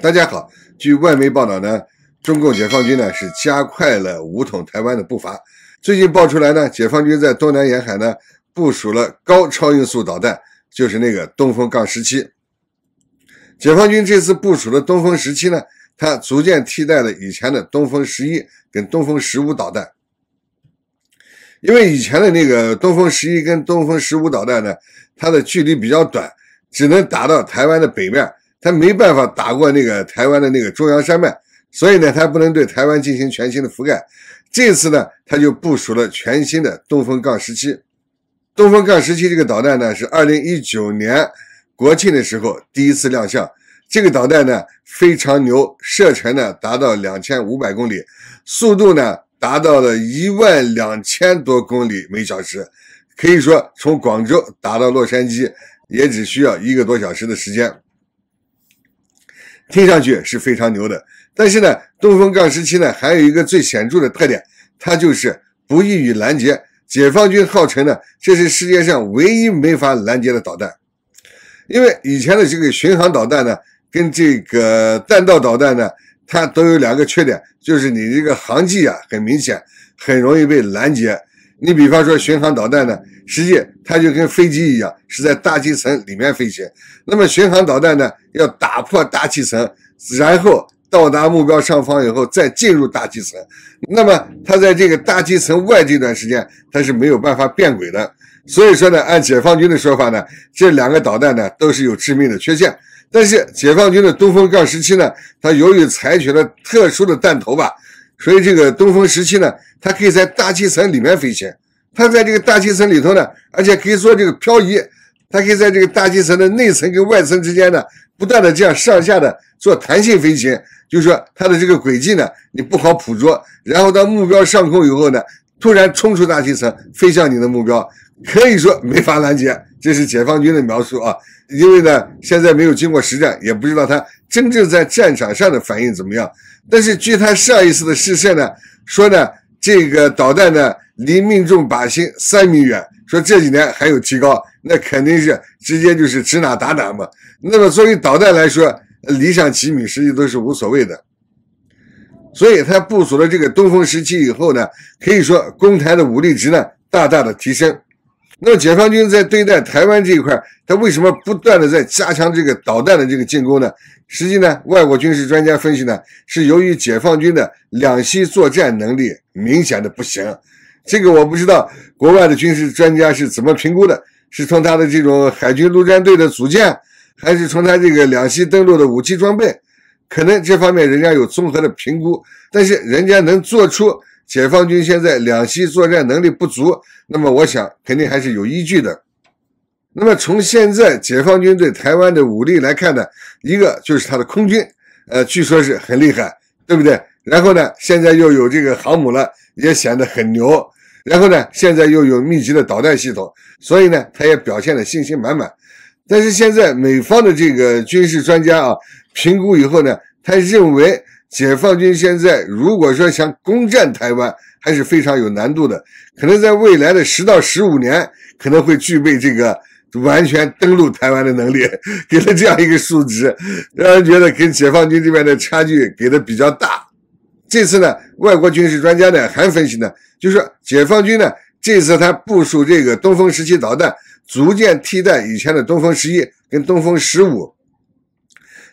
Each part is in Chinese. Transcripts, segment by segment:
大家好，据外媒报道呢，中共解放军呢是加快了武统台湾的步伐。最近爆出来呢，解放军在东南沿海呢部署了高超音速导弹，就是那个东风杠十七。解放军这次部署的东风十七呢，它逐渐替代了以前的东风十一跟东风十五导弹。因为以前的那个东风十一跟东风十五导弹呢，它的距离比较短，只能打到台湾的北面。他没办法打过那个台湾的那个中央山脉，所以呢，他不能对台湾进行全新的覆盖。这次呢，他就部署了全新的东风杠十七。东风杠十七这个导弹呢，是二零一九年国庆的时候第一次亮相。这个导弹呢非常牛，射程呢达到两千五百公里，速度呢达到了一万两千多公里每小时，可以说从广州打到洛杉矶也只需要一个多小时的时间。听上去是非常牛的，但是呢，东风杠十七呢，还有一个最显著的特点，它就是不易于拦截。解放军号称呢，这是世界上唯一没法拦截的导弹，因为以前的这个巡航导弹呢，跟这个弹道导弹呢，它都有两个缺点，就是你这个航迹啊，很明显，很容易被拦截。你比方说巡航导弹呢，实际它就跟飞机一样，是在大气层里面飞行。那么巡航导弹呢，要打破大气层，然后到达目标上方以后，再进入大气层。那么它在这个大气层外这段时间，它是没有办法变轨的。所以说呢，按解放军的说法呢，这两个导弹呢都是有致命的缺陷。但是解放军的东风杠十七呢，它由于采取了特殊的弹头吧。所以这个东风十七呢，它可以在大气层里面飞行，它在这个大气层里头呢，而且可以做这个漂移，它可以在这个大气层的内层跟外层之间呢，不断的这样上下的做弹性飞行，就是说它的这个轨迹呢，你不好捕捉。然后到目标上空以后呢，突然冲出大气层，飞向你的目标，可以说没法拦截。这是解放军的描述啊，因为呢，现在没有经过实战，也不知道它真正在战场上的反应怎么样。但是，据他上一次的试射呢，说呢，这个导弹呢离命中靶心三米远，说这几年还有提高，那肯定是直接就是指哪打哪嘛。那么作为导弹来说，离上几米实际都是无所谓的。所以，他部署了这个东风十七以后呢，可以说攻台的武力值呢大大的提升。那解放军在对待台湾这一块，他为什么不断的在加强这个导弹的这个进攻呢？实际呢，外国军事专家分析呢，是由于解放军的两栖作战能力明显的不行。这个我不知道国外的军事专家是怎么评估的，是从他的这种海军陆战队的组建，还是从他这个两栖登陆的武器装备？可能这方面人家有综合的评估，但是人家能做出。解放军现在两栖作战能力不足，那么我想肯定还是有依据的。那么从现在解放军对台湾的武力来看呢，一个就是他的空军，呃，据说是很厉害，对不对？然后呢，现在又有这个航母了，也显得很牛。然后呢，现在又有密集的导弹系统，所以呢，他也表现的信心满满。但是现在美方的这个军事专家啊，评估以后呢，他认为。解放军现在如果说想攻占台湾，还是非常有难度的。可能在未来的十到十五年，可能会具备这个完全登陆台湾的能力。给了这样一个数值，让人觉得跟解放军这边的差距给的比较大。这次呢，外国军事专家呢还分析呢，就是解放军呢这次他部署这个东风十七导弹，逐渐替代以前的东风十一跟东风十五。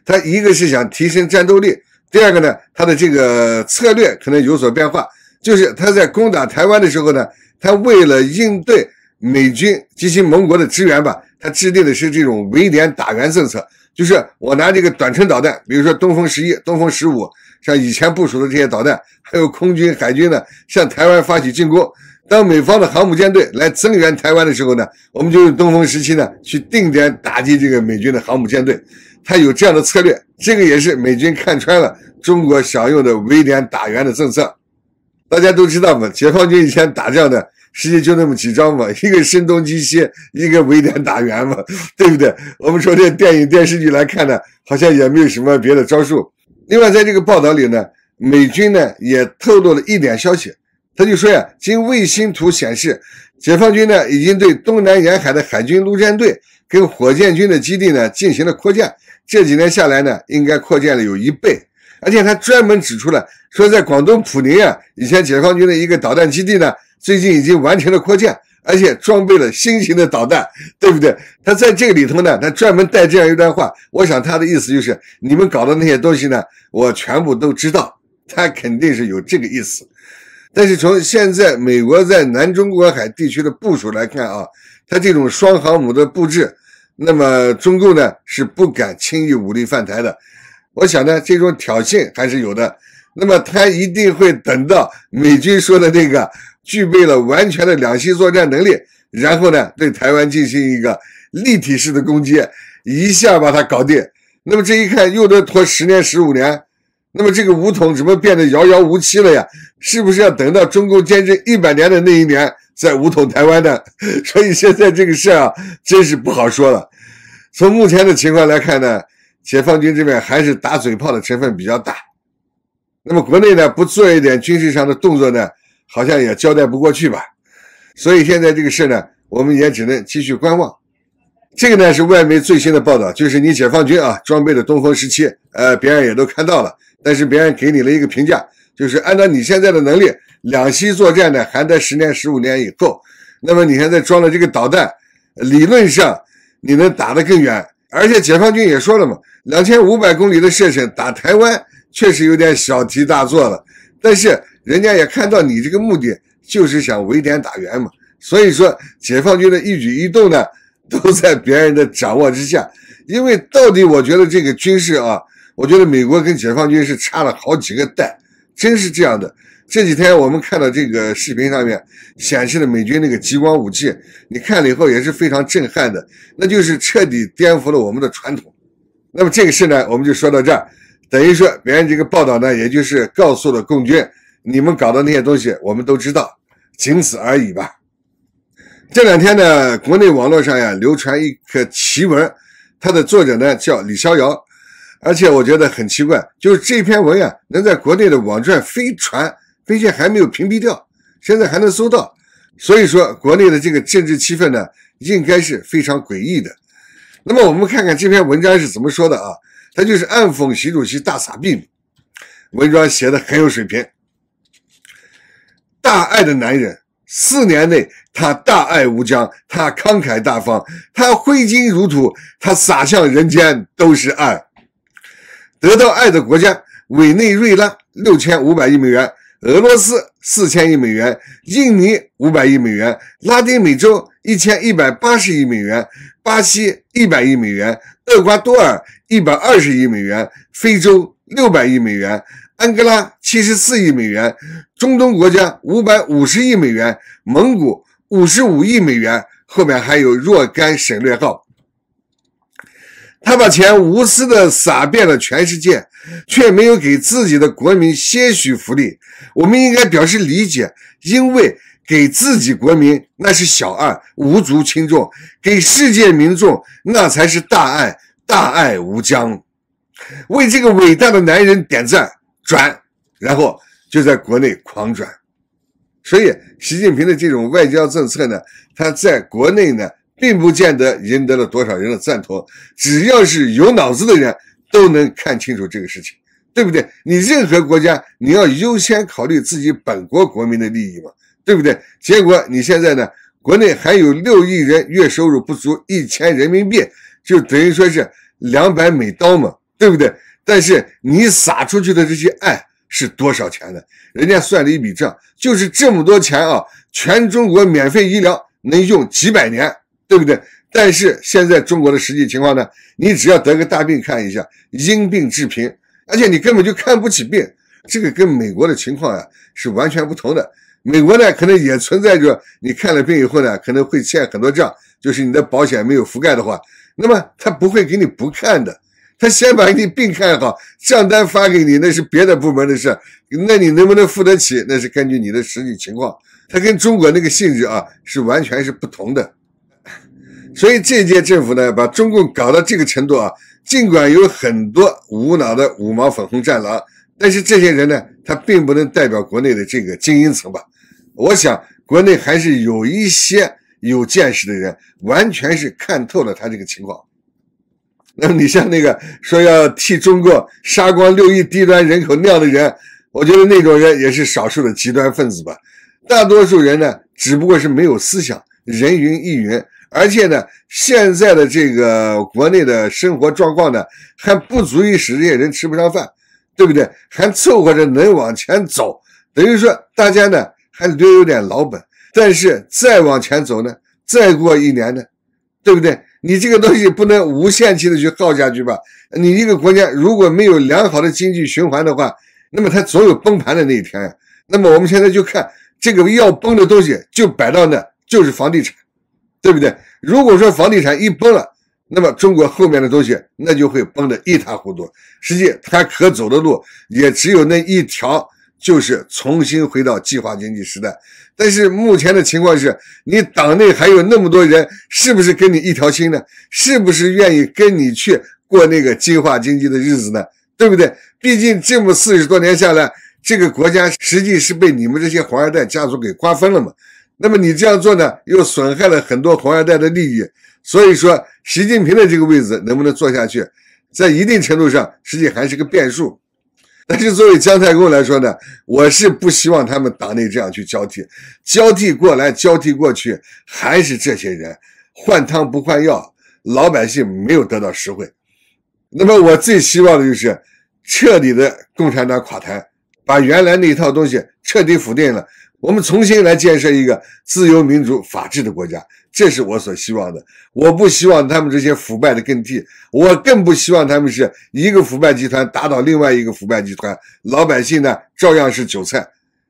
他一个是想提升战斗力。第二个呢，他的这个策略可能有所变化，就是他在攻打台湾的时候呢，他为了应对美军及其盟国的支援吧，他制定的是这种围点打援政策，就是我拿这个短程导弹，比如说东风十一、东风十五，像以前部署的这些导弹，还有空军、海军呢，向台湾发起进攻。当美方的航母舰队来增援台湾的时候呢，我们就用东风十七呢去定点打击这个美军的航母舰队。他有这样的策略，这个也是美军看穿了中国想用的围点打援的政策。大家都知道嘛，解放军以前打仗的实际就那么几招嘛，一个声东击西，一个围点打援嘛，对不对？我们从这电影电视剧来看呢，好像也没有什么别的招数。另外，在这个报道里呢，美军呢也透露了一点消息。他就说呀，经卫星图显示，解放军呢已经对东南沿海的海军陆战队跟火箭军的基地呢进行了扩建。这几年下来呢，应该扩建了有一倍。而且他专门指出了，说在广东普宁啊，以前解放军的一个导弹基地呢，最近已经完成了扩建，而且装备了新型的导弹，对不对？他在这个里头呢，他专门带这样一段话，我想他的意思就是，你们搞的那些东西呢，我全部都知道。他肯定是有这个意思。但是从现在美国在南中国海地区的部署来看啊，它这种双航母的布置，那么中共呢是不敢轻易武力犯台的。我想呢，这种挑衅还是有的。那么他一定会等到美军说的那个具备了完全的两栖作战能力，然后呢对台湾进行一个立体式的攻击，一下把它搞定。那么这一看又得拖十年十五年。那么这个武统怎么变得遥遥无期了呀？是不是要等到中共建政一百年的那一年再武统台湾呢？所以现在这个事啊，真是不好说了。从目前的情况来看呢，解放军这边还是打嘴炮的成分比较大。那么国内呢，不做一点军事上的动作呢，好像也交代不过去吧。所以现在这个事呢，我们也只能继续观望。这个呢是外媒最新的报道，就是你解放军啊装备的东风十七，呃，别人也都看到了。但是别人给你了一个评价，就是按照你现在的能力，两栖作战呢，还在十年、十五年以后。那么你现在装了这个导弹，理论上你能打得更远。而且解放军也说了嘛，两千五百公里的射程打台湾，确实有点小题大做了。但是人家也看到你这个目的，就是想围点打援嘛。所以说，解放军的一举一动呢，都在别人的掌握之下。因为到底，我觉得这个军事啊。我觉得美国跟解放军是差了好几个代，真是这样的。这几天我们看到这个视频上面显示的美军那个激光武器，你看了以后也是非常震撼的，那就是彻底颠覆了我们的传统。那么这个事呢，我们就说到这儿，等于说别人这个报道呢，也就是告诉了共军，你们搞的那些东西我们都知道，仅此而已吧。这两天呢，国内网络上呀流传一个奇闻，它的作者呢叫李逍遥。而且我觉得很奇怪，就是这篇文啊，能在国内的网站飞传，飞信还没有屏蔽掉，现在还能搜到。所以说，国内的这个政治气氛呢，应该是非常诡异的。那么我们看看这篇文章是怎么说的啊？他就是暗讽习主席大撒币，文章写的很有水平。大爱的男人，四年内他大爱无疆，他慷慨大方，他挥金如土，他撒向人间都是爱。得到爱的国家：委内瑞拉六千五百亿美元，俄罗斯四千亿美元，印尼五百亿美元，拉丁美洲一千一百八十亿美元，巴西一百亿美元，厄瓜多尔一百二十亿美元，非洲六百亿美元，安哥拉七十四亿美元，中东国家五百五十亿美元，蒙古五十五亿美元。后面还有若干省略号。他把钱无私的撒遍了全世界，却没有给自己的国民些许福利。我们应该表示理解，因为给自己国民那是小爱，无足轻重；给世界民众那才是大爱，大爱无疆。为这个伟大的男人点赞、转，然后就在国内狂转。所以，习近平的这种外交政策呢，他在国内呢。并不见得赢得了多少人的赞同，只要是有脑子的人都能看清楚这个事情，对不对？你任何国家，你要优先考虑自己本国国民的利益嘛，对不对？结果你现在呢，国内还有六亿人月收入不足一千人民币，就等于说是两百美刀嘛，对不对？但是你撒出去的这些爱是多少钱呢？人家算了一笔账，就是这么多钱啊，全中国免费医疗能用几百年。对不对？但是现在中国的实际情况呢？你只要得个大病看一下，因病致贫，而且你根本就看不起病。这个跟美国的情况呀是完全不同的。美国呢可能也存在着，你看了病以后呢可能会欠很多账，就是你的保险没有覆盖的话，那么他不会给你不看的，他先把你的病看好，账单发给你那是别的部门的事。那你能不能付得起，那是根据你的实际情况。他跟中国那个性质啊是完全是不同的。所以这届政府呢，把中共搞到这个程度啊。尽管有很多无脑的五毛粉红战狼，但是这些人呢，他并不能代表国内的这个精英层吧。我想国内还是有一些有见识的人，完全是看透了他这个情况。那么你像那个说要替中共杀光六亿低端人口那样的人，我觉得那种人也是少数的极端分子吧。大多数人呢，只不过是没有思想，人云亦云。而且呢，现在的这个国内的生活状况呢，还不足以使这些人吃不上饭，对不对？还凑合着能往前走，等于说大家呢还留有点老本。但是再往前走呢，再过一年呢，对不对？你这个东西不能无限期的去耗下去吧？你一个国家如果没有良好的经济循环的话，那么它总有崩盘的那一天。呀、那么我们现在就看这个要崩的东西，就摆到那就是房地产。对不对？如果说房地产一崩了，那么中国后面的东西那就会崩得一塌糊涂。实际他可走的路也只有那一条，就是重新回到计划经济时代。但是目前的情况是，你党内还有那么多人，是不是跟你一条心呢？是不是愿意跟你去过那个计划经济的日子呢？对不对？毕竟这么四十多年下来，这个国家实际是被你们这些黄二代家族给瓜分了嘛。那么你这样做呢，又损害了很多红二代的利益。所以说，习近平的这个位置能不能坐下去，在一定程度上，实际还是个变数。但是作为姜太公来说呢，我是不希望他们党内这样去交替，交替过来，交替过去，还是这些人换汤不换药，老百姓没有得到实惠。那么我最希望的就是彻底的共产党垮台，把原来那一套东西彻底否定了。我们重新来建设一个自由、民主、法治的国家，这是我所希望的。我不希望他们这些腐败的更替，我更不希望他们是一个腐败集团打倒另外一个腐败集团，老百姓呢照样是韭菜。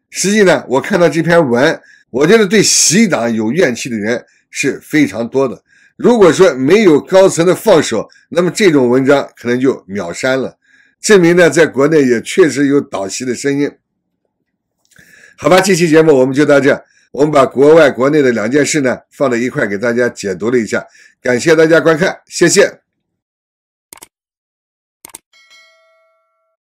实际呢，我看到这篇文，我觉得对习党有怨气的人是非常多的。如果说没有高层的放手，那么这种文章可能就秒删了。证明呢，在国内也确实有倒习的声音。好吧，这期节目我们就到这。我们把国外、国内的两件事呢放在一块给大家解读了一下，感谢大家观看，谢谢。